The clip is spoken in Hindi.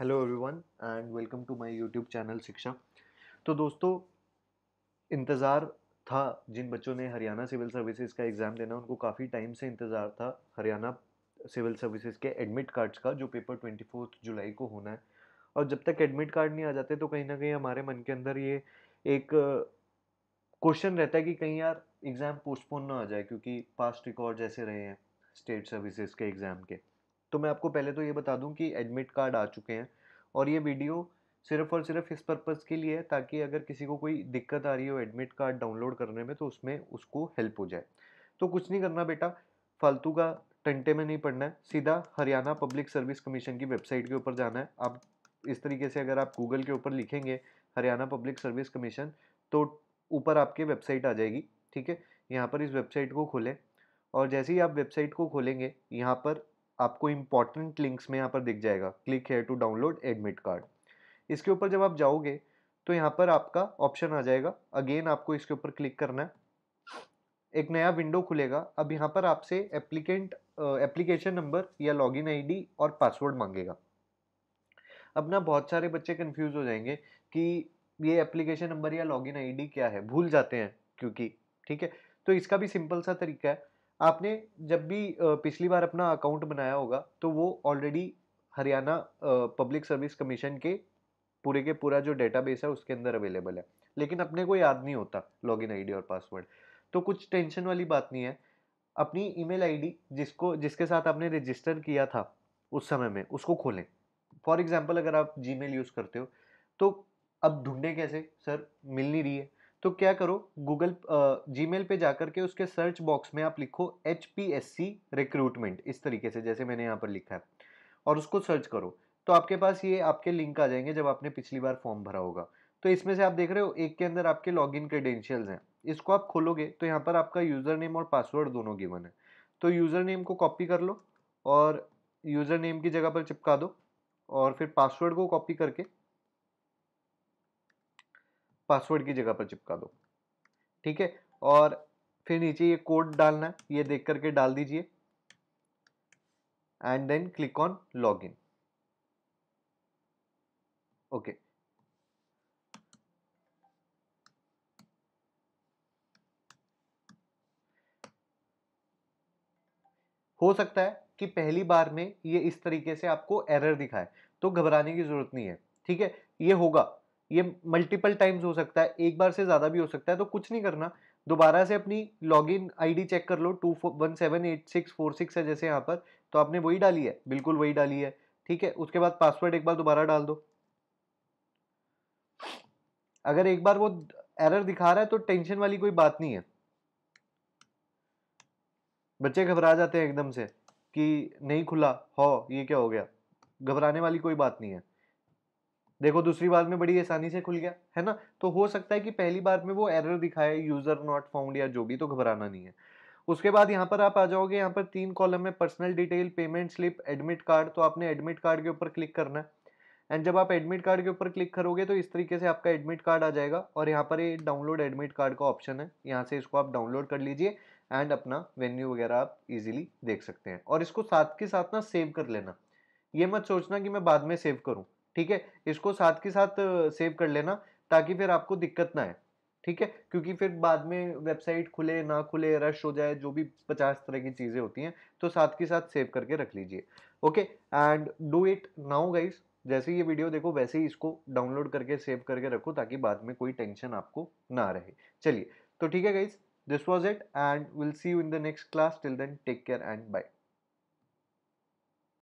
hello everyone and welcome to my YouTube channel Shiksha तो दोस्तों इंतज़ार था जिन बच्चों ने हरियाणा सिविल सर्विसेज का एग्ज़ाम देना उनको काफ़ी टाइम से इंतज़ार था हरियाणा सिविल सर्विसेज के एडमिट कार्ड्स का जो पेपर ट्वेंटी जुलाई को होना है और जब तक एडमिट कार्ड नहीं आ जाते तो कहीं ना कहीं हमारे मन के अंदर ये एक क्वेश्चन रहता है कि कहीं यार एग्ज़ाम पोस्टपोन ना आ जाए क्योंकि पास्ट रिकॉर्ड जैसे रहे हैं स्टेट सर्विसेज के एग्ज़ाम के तो मैं आपको पहले तो ये बता दूं कि एडमिट कार्ड आ चुके हैं और ये वीडियो सिर्फ और सिर्फ इस पर्पज़ के लिए है ताकि अगर किसी को कोई दिक्कत आ रही हो एडमिट कार्ड डाउनलोड करने में तो उसमें उसको हेल्प हो जाए तो कुछ नहीं करना बेटा फालतू का टंटे में नहीं पड़ना है सीधा हरियाणा पब्लिक सर्विस कमीशन की वेबसाइट के ऊपर जाना है आप इस तरीके से अगर आप गूगल के ऊपर लिखेंगे हरियाणा पब्लिक सर्विस कमीशन तो ऊपर आपके वेबसाइट आ जाएगी ठीक है यहाँ पर इस वेबसाइट को खोलें और जैसे ही आप वेबसाइट को खोलेंगे यहाँ पर आपको इम्पॉर्टेंट लिंक्स में यहाँ पर दिख जाएगा click here to download admit card इसके ऊपर जब आप जाओगे तो यहाँ पर आपका ऑप्शन आ जाएगा अगेन आपको इसके ऊपर क्लिक करना है एक नया विंडो खुलेगा अब यहाँ पर आपसे एप्लीकेंट एप्लीकेशन नंबर या लॉगिन आईडी और पासवर्ड मांगेगा अब ना बहुत सारे बच्चे कंफ्यूज हो जाएंगे कि ये एप्लीकेशन नंबर या लॉगिन आईडी क्या है भूल जाते हैं क्योंकि ठीक है तो इसका भी सिंपल सा तरीका है आपने जब भी पिछली बार अपना अकाउंट बनाया होगा तो वो already Haryana public service commission के पूरे के पूरा जो डेटाबेस है उसके अंदर अवेलेबल है लेकिन अपने को याद नहीं होता लॉगिन आईडी और पासवर्ड तो कुछ टेंशन वाली बात नहीं है अपनी ईमेल आईडी जिसको जिसके साथ आपने रजिस्टर किया था उस समय में उसको खोलें फॉर एग्जाम्पल अगर आप जी यूज़ करते हो तो अब ढूंढें कैसे सर मिल नहीं रही है तो क्या करो गूगल जी मेल पर जाकर के उसके सर्च बॉक्स में आप लिखो H P S C recruitment इस तरीके से जैसे मैंने यहाँ पर लिखा है और उसको सर्च करो तो आपके पास ये आपके लिंक आ जाएंगे जब आपने पिछली बार फॉर्म भरा होगा तो इसमें से आप देख रहे हो एक के अंदर आपके लॉग इन क्रेडेंशियल्स हैं इसको आप खोलोगे तो यहाँ पर आपका यूज़र नेम और पासवर्ड दोनों गिवन है तो यूज़र नेम को कॉपी कर लो और यूज़र नेम की जगह पर चिपका दो और फिर पासवर्ड को कॉपी करके पासवर्ड की जगह पर चिपका दो ठीक है और फिर नीचे ये कोड डालना है ये देख करके डाल दीजिए and then click on log in okay हो सकता है कि पहली बार में ये इस तरीके से आपको एरर दिखाए तो घबराने की जरूरत नहीं है ठीक है ये होगा ये मल्टीपल टाइम्स हो सकता है एक बार से ज़्यादा भी हो सकता है तो कुछ नहीं करना दोबारा से अपनी लॉगिन आईडी चेक कर लो two one seven eight six four six है जैसे यहाँ पर तो आपने वही डाली है बिल्कुल वही डाली है ठीक है उसके बाद पासवर्ड एक बार दोबारा डाल दो अगर एक बार वो एरर दिखा रहा है तो टेंशन वाली कोई बात नहीं है बच्चे घबरा जाते हैं एकदम से कि नहीं खुला हो ये क्या हो गया घबराने वाली कोई बात नहीं है देखो दूसरी बार में बड़ी आसानी से खुल गया है ना तो हो सकता है कि पहली बार में वो एरर दिखाए यूज़र नॉट फाउंड या जो भी तो घबराना नहीं है उसके बाद यहाँ पर आप आ जाओगे यहाँ पर तीन कॉलम में personal detail payment slip admit card तो आपने एडमिट कार्ड के ऊपर क्लिक करना है एंड जब आप एडमिट कार्ड के ऊपर क्लिक करोगे तो इस तरीके से आपका एडमिट कार्ड आ जाएगा और यहाँ पर ये डाउनलोड एडमिट कार्ड का ऑप्शन है यहाँ से इसको आप डाउनलोड कर लीजिए एंड अपना वेन्यू वगैरह आप इजीली देख सकते हैं और इसको साथ के साथ ना सेव कर लेना ये मत सोचना कि मैं बाद में सेव करूँ ठीक है इसको साथ के साथ सेव कर लेना ताकि फिर आपको दिक्कत ना आए ठीक है क्योंकि फिर बाद में वेबसाइट खुले ना खुले रश हो जाए जो भी पचास तरह की चीज़ें होती हैं तो साथ के साथ सेव करके रख लीजिए okay and do it now guys जैसे ये वीडियो देखो वैसे ही इसको डाउनलोड करके सेव करके रखो ताकि बाद में कोई टेंशन आपको ना रहे चलिए तो ठीक है guys this was it and will see you in the next class till then take care and bye